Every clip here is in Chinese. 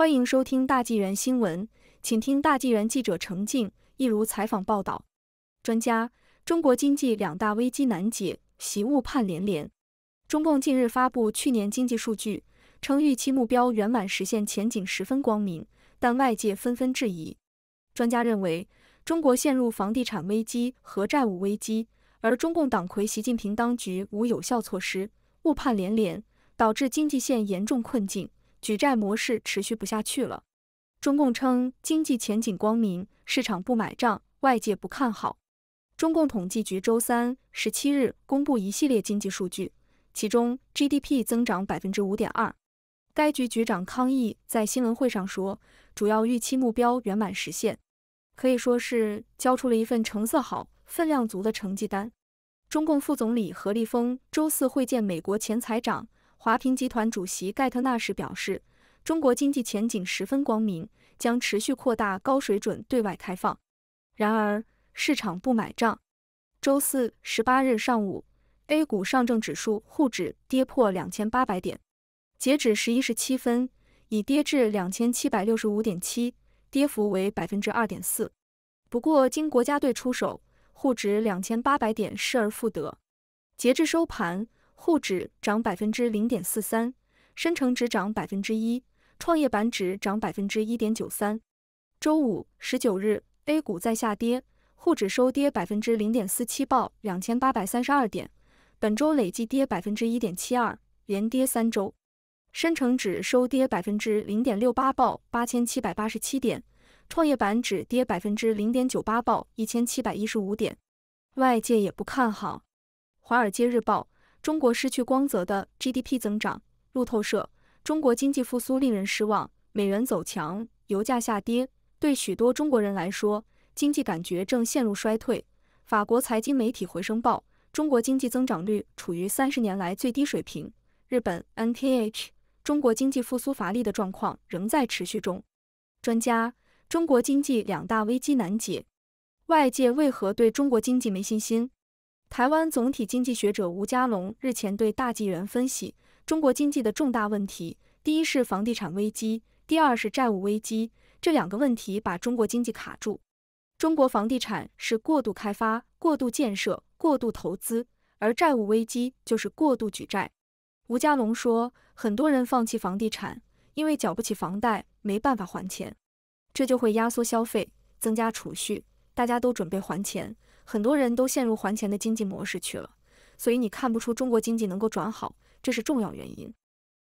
欢迎收听大纪元新闻，请听大纪元记者程静一如采访报道。专家：中国经济两大危机难解，习误判连连。中共近日发布去年经济数据，称预期目标圆满实现，前景十分光明，但外界纷纷质疑。专家认为，中国陷入房地产危机和债务危机，而中共党魁习近平当局无有效措施，误判连连，导致经济陷严重困境。举债模式持续不下去了。中共称经济前景光明，市场不买账，外界不看好。中共统计局周三十七日公布一系列经济数据，其中 GDP 增长百分之五点二。该局局长康毅在新闻会上说，主要预期目标圆满实现，可以说是交出了一份成色好、分量足的成绩单。中共副总理何立峰周四会见美国前财长。华平集团主席盖特纳时表示，中国经济前景十分光明，将持续扩大高水准对外开放。然而，市场不买账。周四十八日上午，A 股上证指数、沪指跌破两千八百点，截止十一时七分，已跌至两千七百六十五点七，跌幅为百分之二点四。不过，经国家队出手，沪指两千八百点失而复得。截至收盘。沪指涨百分之零点四三，深成指涨百分之一，创业板指涨百分之一点九三。周五十九日，A 股再下跌，沪指收跌百分之零点四七，报两千八百三十二点，本周累计跌百分之一点七二，连跌三周。深成指收跌百分之零点六八，报八千七百八十七点，创业板指跌百分之零点九八，报一千七百一十五点。外界也不看好，《华尔街日报》。中国失去光泽的 GDP 增长。路透社，中国经济复苏令人失望。美元走强，油价下跌，对许多中国人来说，经济感觉正陷入衰退。法国财经媒体《回声报》，中国经济增长率处于三十年来最低水平。日本 n t h 中国经济复苏乏力的状况仍在持续中。专家，中国经济两大危机难解。外界为何对中国经济没信心？台湾总体经济学者吴家龙日前对大纪元分析中国经济的重大问题：第一是房地产危机，第二是债务危机。这两个问题把中国经济卡住。中国房地产是过度开发、过度建设、过度投资，而债务危机就是过度举债。吴家龙说，很多人放弃房地产，因为缴不起房贷，没办法还钱，这就会压缩消费，增加储蓄，大家都准备还钱。很多人都陷入还钱的经济模式去了，所以你看不出中国经济能够转好，这是重要原因。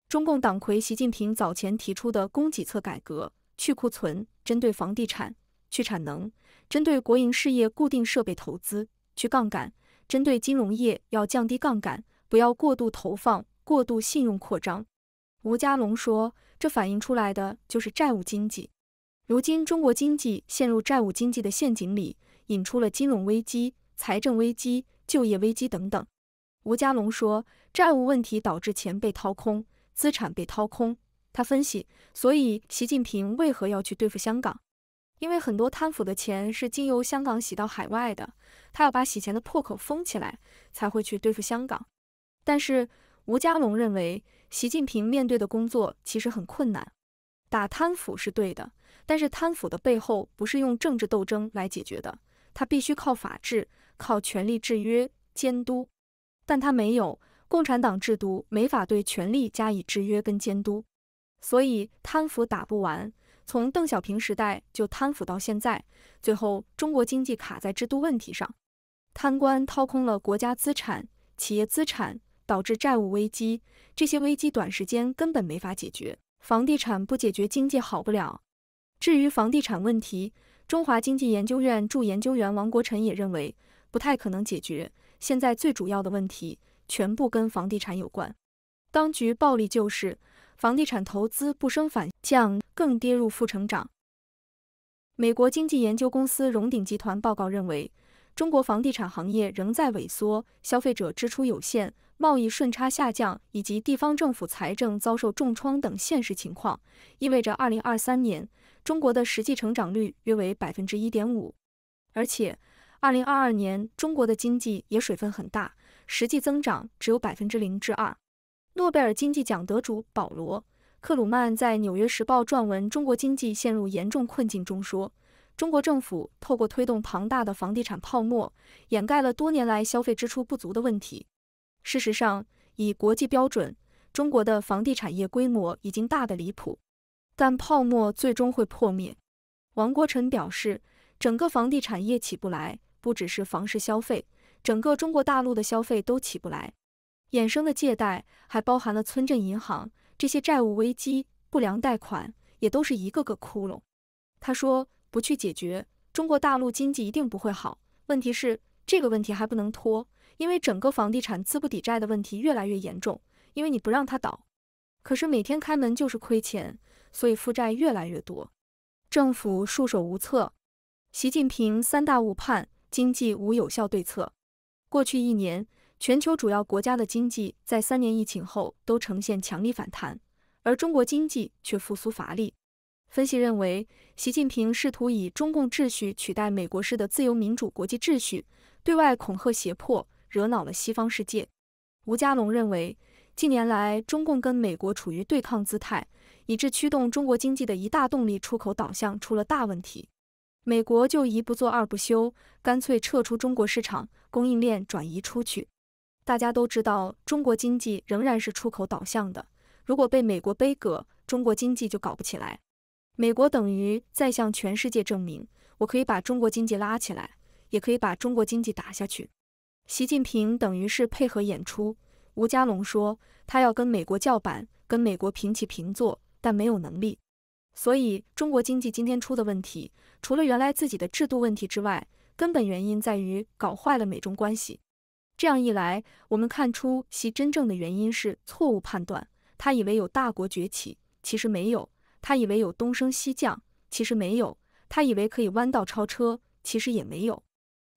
中共党魁习近平早前提出的供给侧改革、去库存，针对房地产、去产能，针对国营事业固定设备投资、去杠杆，针对金融业要降低杠杆，不要过度投放、过度信用扩张。吴家龙说，这反映出来的就是债务经济。如今中国经济陷入债务经济的陷阱里。引出了金融危机、财政危机、就业危机等等。吴家龙说，债务问题导致钱被掏空，资产被掏空。他分析，所以习近平为何要去对付香港？因为很多贪腐的钱是经由香港洗到海外的，他要把洗钱的破口封起来，才会去对付香港。但是吴家龙认为，习近平面对的工作其实很困难，打贪腐是对的，但是贪腐的背后不是用政治斗争来解决的。他必须靠法治，靠权力制约监督，但他没有共产党制度，没法对权力加以制约跟监督，所以贪腐打不完。从邓小平时代就贪腐到现在，最后中国经济卡在制度问题上，贪官掏空了国家资产、企业资产，导致债务危机，这些危机短时间根本没法解决，房地产不解决，经济好不了。至于房地产问题。中华经济研究院驻研究员王国臣也认为，不太可能解决。现在最主要的问题，全部跟房地产有关。当局暴力救市，房地产投资不升反降，更跌入负成长。美国经济研究公司荣鼎集团报告认为，中国房地产行业仍在萎缩，消费者支出有限。贸易顺差下降以及地方政府财政遭受重创等现实情况，意味着二零二三年中国的实际成长率约为百分之一点五。而且，二零二二年中国的经济也水分很大，实际增长只有百分之零至二。诺贝尔经济奖得主保罗·克鲁曼在《纽约时报》撰文《中国经济陷入严重困境》中说，中国政府透过推动庞大的房地产泡沫，掩盖了多年来消费支出不足的问题。事实上，以国际标准，中国的房地产业规模已经大得离谱，但泡沫最终会破灭。王国成表示，整个房地产业起不来，不只是房市消费，整个中国大陆的消费都起不来。衍生的借贷还包含了村镇银行，这些债务危机、不良贷款也都是一个个窟窿。他说，不去解决，中国大陆经济一定不会好。问题是，这个问题还不能拖。因为整个房地产资不抵债的问题越来越严重，因为你不让他倒，可是每天开门就是亏钱，所以负债越来越多，政府束手无策。习近平三大误判，经济无有效对策。过去一年，全球主要国家的经济在三年疫情后都呈现强力反弹，而中国经济却复苏乏力。分析认为，习近平试图以中共秩序取代美国式的自由民主国际秩序，对外恐吓胁迫。惹恼了西方世界。吴家龙认为，近年来中共跟美国处于对抗姿态，以致驱动中国经济的一大动力——出口导向，出了大问题。美国就一不做二不休，干脆撤出中国市场，供应链转移出去。大家都知道，中国经济仍然是出口导向的。如果被美国背隔，中国经济就搞不起来。美国等于在向全世界证明，我可以把中国经济拉起来，也可以把中国经济打下去。习近平等于是配合演出。吴家龙说，他要跟美国叫板，跟美国平起平坐，但没有能力。所以，中国经济今天出的问题，除了原来自己的制度问题之外，根本原因在于搞坏了美中关系。这样一来，我们看出习真正的原因是错误判断。他以为有大国崛起，其实没有；他以为有东升西降，其实没有；他以为可以弯道超车，其实也没有。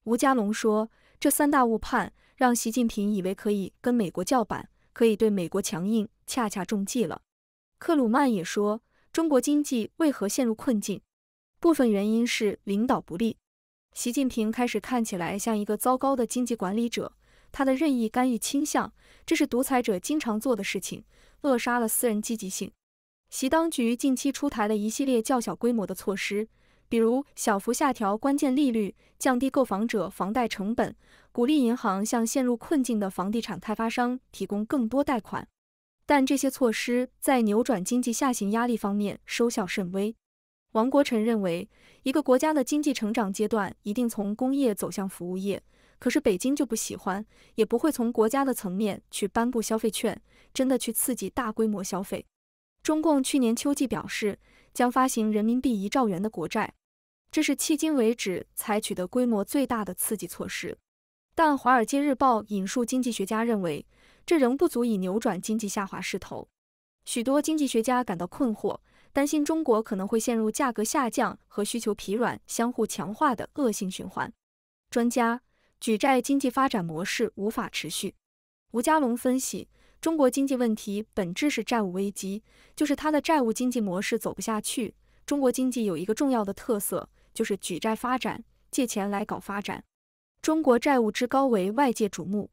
吴家龙说。这三大误判让习近平以为可以跟美国叫板，可以对美国强硬，恰恰中计了。克鲁曼也说，中国经济为何陷入困境？部分原因是领导不力。习近平开始看起来像一个糟糕的经济管理者，他的任意干预倾向，这是独裁者经常做的事情，扼杀了私人积极性。习当局近期出台了一系列较小规模的措施。比如小幅下调关键利率，降低购房者房贷成本，鼓励银行向陷入困境的房地产开发商提供更多贷款。但这些措施在扭转经济下行压力方面收效甚微。王国臣认为，一个国家的经济成长阶段一定从工业走向服务业，可是北京就不喜欢，也不会从国家的层面去颁布消费券，真的去刺激大规模消费。中共去年秋季表示，将发行人民币一兆元的国债。这是迄今为止采取的规模最大的刺激措施，但《华尔街日报》引述经济学家认为，这仍不足以扭转经济下滑势头。许多经济学家感到困惑，担心中国可能会陷入价格下降和需求疲软相互强化的恶性循环。专家举债经济发展模式无法持续。吴家龙分析，中国经济问题本质是债务危机，就是他的债务经济模式走不下去。中国经济有一个重要的特色。就是举债发展，借钱来搞发展。中国债务之高为外界瞩目。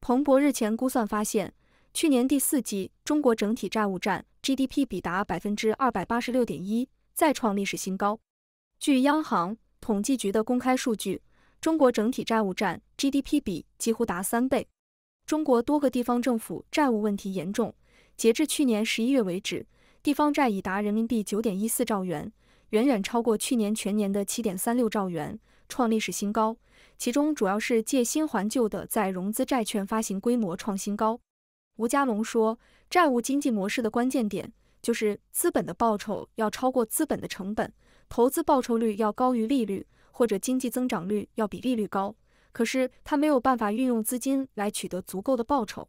彭博日前估算发现，去年第四季，中国整体债务占 GDP 比达百分之二百八十六点一，再创历史新高。据央行统计局的公开数据，中国整体债务占 GDP 比几乎达三倍。中国多个地方政府债务问题严重，截至去年十一月为止，地方债已达人民币九点一四兆元。远远超过去年全年的七点三六兆元，创历史新高。其中主要是借新还旧的再融资债券发行规模创新高。吴家龙说，债务经济模式的关键点就是资本的报酬要超过资本的成本，投资报酬率要高于利率，或者经济增长率要比利率高。可是他没有办法运用资金来取得足够的报酬。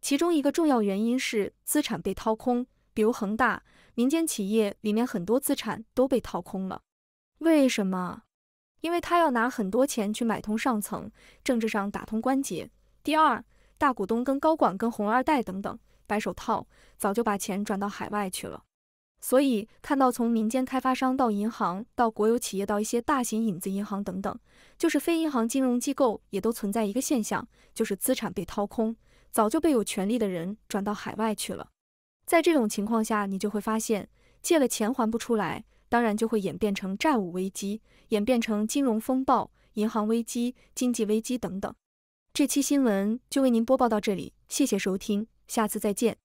其中一个重要原因是资产被掏空，比如恒大。民间企业里面很多资产都被掏空了，为什么？因为他要拿很多钱去买通上层，政治上打通关节。第二，大股东跟高管跟红二代等等白手套，早就把钱转到海外去了。所以看到从民间开发商到银行到国有企业到一些大型影子银行等等，就是非银行金融机构也都存在一个现象，就是资产被掏空，早就被有权力的人转到海外去了。在这种情况下，你就会发现借了钱还不出来，当然就会演变成债务危机，演变成金融风暴、银行危机、经济危机等等。这期新闻就为您播报到这里，谢谢收听，下次再见。